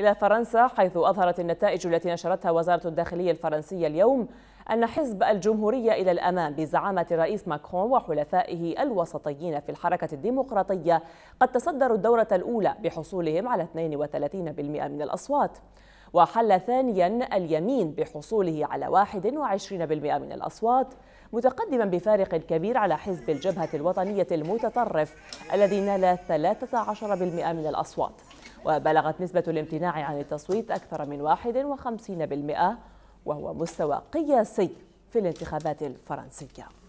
إلى فرنسا حيث أظهرت النتائج التي نشرتها وزارة الداخلية الفرنسية اليوم أن حزب الجمهورية إلى الأمام بزعامة الرئيس ماكرون وحلفائه الوسطيين في الحركة الديمقراطية قد تصدروا الدورة الأولى بحصولهم على 32% من الأصوات وحل ثانيا اليمين بحصوله على 21% من الأصوات متقدما بفارق كبير على حزب الجبهة الوطنية المتطرف الذي نال 13% من الأصوات وبلغت نسبة الامتناع عن التصويت أكثر من 51% وهو مستوى قياسي في الانتخابات الفرنسية